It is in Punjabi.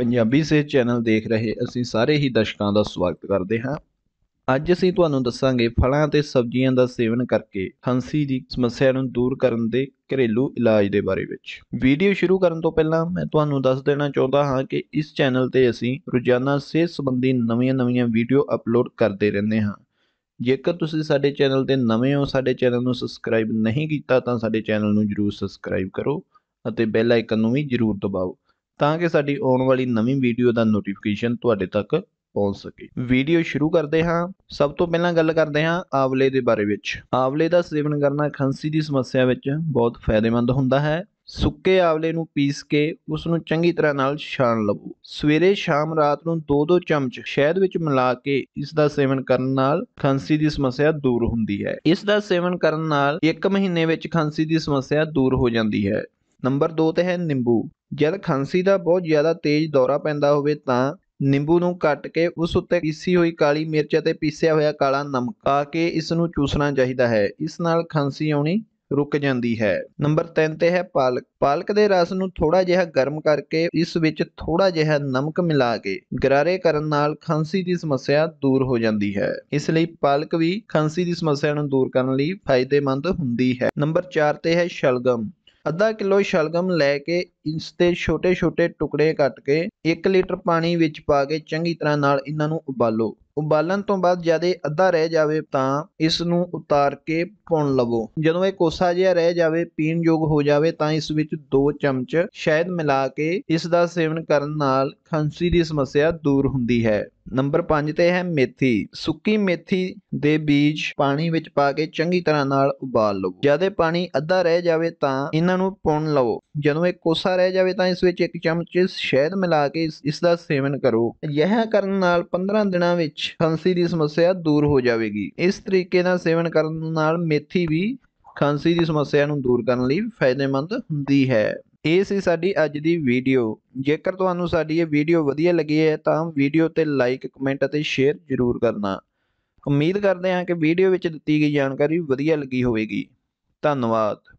ਪੰਜਾਬੀ ਸੇ ਚੈਨਲ ਦੇਖ ਰਹੇ ਅਸੀਂ ਸਾਰੇ ਹੀ ਦਰਸ਼ਕਾਂ ਦਾ ਸਵਾਗਤ ਕਰਦੇ ਹਾਂ ਅੱਜ ਅਸੀਂ ਤੁਹਾਨੂੰ ਦੱਸਾਂਗੇ ਫਲਾਂ ਤੇ ਸਬਜ਼ੀਆਂ ਦਾ ਸੇਵਨ ਕਰਕੇ ਖਾਂਸੀ ਦੀ ਸਮੱਸਿਆ ਨੂੰ ਦੂਰ ਕਰਨ ਦੇ ਘਰੇਲੂ ਇਲਾਜ ਦੇ ਬਾਰੇ ਵਿੱਚ ਵੀਡੀਓ ਸ਼ੁਰੂ ਕਰਨ ਤੋਂ ਪਹਿਲਾਂ ਮੈਂ ਤੁਹਾਨੂੰ ਦੱਸ ਦੇਣਾ ਚਾਹੁੰਦਾ ਹਾਂ ਕਿ ਇਸ ਚੈਨਲ ਤੇ ਅਸੀਂ ਰੋਜ਼ਾਨਾ ਸਿਹਤ ਸੰਬੰਧੀ ਨਵੀਆਂ-ਨਵੀਆਂ ਵੀਡੀਓ ਅਪਲੋਡ ਕਰਦੇ ਰਹਿੰਦੇ ਹਾਂ ਜੇਕਰ ਤੁਸੀਂ ਸਾਡੇ ਚੈਨਲ ਤੇ ਨਵੇਂ ਹੋ ਸਾਡੇ ਚੈਨਲ ਨੂੰ ਸਬਸਕ੍ਰਾਈਬ ਨਹੀਂ ਕੀਤਾ ਤਾਂ ਸਾਡੇ ਚੈਨਲ ਨੂੰ ਜਰੂਰ ਸਬਸਕ੍ਰਾਈਬ ਕਰੋ ਅਤੇ ਬੈਲ ਆਈਕਨ ਨੂੰ ਵੀ ਜਰੂਰ ਦਬਾਓ ਤਾਂ ਕਿ ਸਾਡੀ ਆਉਣ ਵਾਲੀ ਨਵੀਂ ਵੀਡੀਓ ਦਾ ਨੋਟੀਫਿਕੇਸ਼ਨ ਤੁਹਾਡੇ ਤੱਕ ਪਹੁੰਚ ਸਕੇ ਵੀਡੀਓ ਸ਼ੁਰੂ ਕਰਦੇ ਹਾਂ ਸਭ ਤੋਂ ਪਹਿਲਾਂ ਗੱਲ ਕਰਦੇ ਹਾਂ ਆਵਲੇ ਦੇ ਬਾਰੇ ਵਿੱਚ ਆਵਲੇ ਦਾ ਸੇਵਨ ਕਰਨਾ ਖਾਂਸੀ ਦੀ ਸਮੱਸਿਆ ਵਿੱਚ ਬਹੁਤ ਫਾਇਦੇਮੰਦ ਹੁੰਦਾ ਹੈ ਸੁੱਕੇ ਆਵਲੇ ਨੂੰ ਪੀਸ ਕੇ ਉਸ ਨੂੰ ਚੰਗੀ ਤਰ੍ਹਾਂ ਨਾਲ ਛਾਣ ਲਵੋ ਸਵੇਰੇ ਸ਼ਾਮ ਰਾਤ ਨੂੰ 2-2 ਚਮਚ ਸ਼ਹਿਦ ਵਿੱਚ ਮਿਲਾ ਕੇ ਇਸ ਦਾ ਸੇਵਨ ਕਰਨ ਨਾਲ ਖਾਂਸੀ ਦੀ ਸਮੱਸਿਆ ਦੂਰ ਹੁੰਦੀ ਹੈ ਇਸ ਦਾ ਸੇਵਨ ਕਰਨ ਨਾਲ 1 ਮਹੀਨੇ ਵਿੱਚ ਖਾਂਸੀ ਦੀ ਸਮੱਸਿਆ ਦੂਰ ਹੋ ਜਾਂਦੀ ਹੈ ਨੰਬਰ 2 ਤੇ ਹੈ ਨਿੰਬੂ ਜਦ ਖਾਂਸੀ ਦਾ ਬਹੁਤ ਜ਼ਿਆਦਾ ਤੇਜ਼ ਦੌਰਾ ਪੈਂਦਾ ਹੋਵੇ ਤਾਂ ਨਿੰਬੂ ਨੂੰ ਕੱਟ ਕੇ ਉਸ ਉੱਤੇ ਪੀਸੀ ਹੋਈ ਕਾਲੀ ਮਿਰਚ ਅਤੇ ਪੀਸਿਆ ਹੋਇਆ ਕਾਲਾ ਨਮਕ ਪਾ ਕੇ ਇਸ ਨੂੰ ਚੂਸਣਾ ਚਾਹੀਦਾ ਹੈ ਇਸ ਨਾਲ ਖਾਂਸੀ ਆਉਣੀ ਰੁਕ ਜਾਂਦੀ ਹੈ ਨੰਬਰ 3 ਤੇ ਹੈ ਪਾਲਕ ਪਾਲਕ ਦੇ ਰਸ ਨੂੰ ਥੋੜਾ ਜਿਹਾ ਗਰਮ ਕਰਕੇ ਇਸ ਵਿੱਚ ਥੋੜਾ ਜਿਹਾ ਨਮਕ ਮਿਲਾ ਕੇ ਗਰਾਰੇ ਕਰਨ ਨਾਲ ਖਾਂਸੀ ਦੀ ਸਮੱਸਿਆ ਦੂਰ ਹੋ ਜਾਂਦੀ ਹੈ ਇਸ ਲਈ ਪਾਲਕ ਵੀ ਖਾਂਸੀ ਦੀ ਸਮੱਸਿਆ ਨੂੰ ਦੂਰ ਕਰਨ ਲਈ ਫਾਇਦੇਮੰਦ ਹੁੰਦੀ ਹੈ ਨੰਬਰ 4 ਤੇ ਹੈ ਸ਼ਲਗਮ ਅੱਧਾ ਕਿਲੋ ਸ਼ਲਗਮ ਲੈ ਕੇ ਇਸ ਦੇ ਛੋਟੇ ਛੋਟੇ ਟੁਕੜੇ ਕੱਟ ਕੇ 1 ਲੀਟਰ ਪਾਣੀ ਵਿੱਚ ਪਾ ਕੇ ਚੰਗੀ ਤਰ੍ਹਾਂ ਨਾਲ ਇਹਨਾਂ ਨੂੰ ਉਬਾਲੋ ਉਬਾਲਣ ਤੋਂ ਬਾਅਦ ਜਦ ਇਹ ਅੱਧਾ ਰਹਿ ਜਾਵੇ ਤਾਂ ਇਸ ਨੂੰ ਉਤਾਰ ਕੇ ਪੁਣ ਲਵੋ ਜਦੋਂ ਇਹ ਕੋਸਾ ਜਿਹਾ ਰਹਿ ਜਾਵੇ ਪੀਣ ਯੋਗ ਹੋ ਜਾਵੇ ਤਾਂ ਇਸ ਵਿੱਚ 2 ਚਮਚ ਸ਼ਹਿਦ ਮਿਲਾ ਕੇ ਇਸ ਦਾ ਸੇਵਨ ਕਰਨ ਨਾਲ ਖਾਂਸੀ ਦੀ ਸਮੱਸਿਆ ਦੂਰ ਹੁੰਦੀ ਹੈ ਨੰਬਰ 5 ਤੇ ਹੈ ਮੇਥੀ ਸੁੱਕੀ ਮੇਥੀ ਦੇ ਬੀਜ ਪਾਣੀ ਵਿੱਚ ਪਾ ਕੇ ਚੰਗੀ ਤਰ੍ਹਾਂ ਨਾਲ ਉਬਾਲ ਲਓ ਜਦ ਇਹ ਪਾਣੀ ਅੱਧਾ ਰਹਿ ਜਾਵੇ ਤਾਂ ਇਹਨਾਂ ਨੂੰ ਪੁਣ ਲਵੋ ਜਦੋਂ ਇਹ ਕੋਸਾ ਰਹਿ ਜਾਵੇ ਤਾਂ ਇਸ ਵਿੱਚ ਇੱਕ ਚਮਚ ਸ਼ਹਿਦ ਮਿਲਾ ਕੇ ਇਸ ਦਾ ਸੇਵਨ ਕਰੋ ਇਹ ਕਰਨ ਨਾਲ 15 ਦਿਨਾਂ ਵਿੱਚ ਖਾਂਸੀ ਦੀ ਸਮੱਸਿਆ ਦੂਰ ਹੋ ਜਾਵੇਗੀ ਇਸ ਤਰੀਕੇ ਨਾਲ ਸੇਵਨ ਕਰਨ ਨਾਲ ਮੇਥੀ ਵੀ ਖਾਂਸੀ ਦੀ ਸਮੱਸਿਆ ਨੂੰ ਦੂਰ ਕਰਨ ਲਈ ਫਾਇਦੇਮੰਦ ਹੁੰਦੀ ਹੈ ਇਹ ਸੀ ਸਾਡੀ ਅੱਜ ਦੀ ਵੀਡੀਓ ਜੇਕਰ ਤੁਹਾਨੂੰ ਸਾਡੀ ਇਹ ਵੀਡੀਓ ਵਧੀਆ ਲੱਗੀ ਹੈ ਤਾਂ ਵੀਡੀਓ ਤੇ ਲਾਈਕ ਕਮੈਂਟ ਅਤੇ ਸ਼ੇਅਰ ਜ਼ਰੂਰ ਕਰਨਾ ਉਮੀਦ ਕਰਦੇ ਹਾਂ ਕਿ ਵੀਡੀਓ ਵਿੱਚ ਦਿੱਤੀ ਗਈ ਜਾਣਕਾਰੀ ਵਧੀਆ ਲੱਗੀ ਹੋਵੇਗੀ ਧੰਨਵਾਦ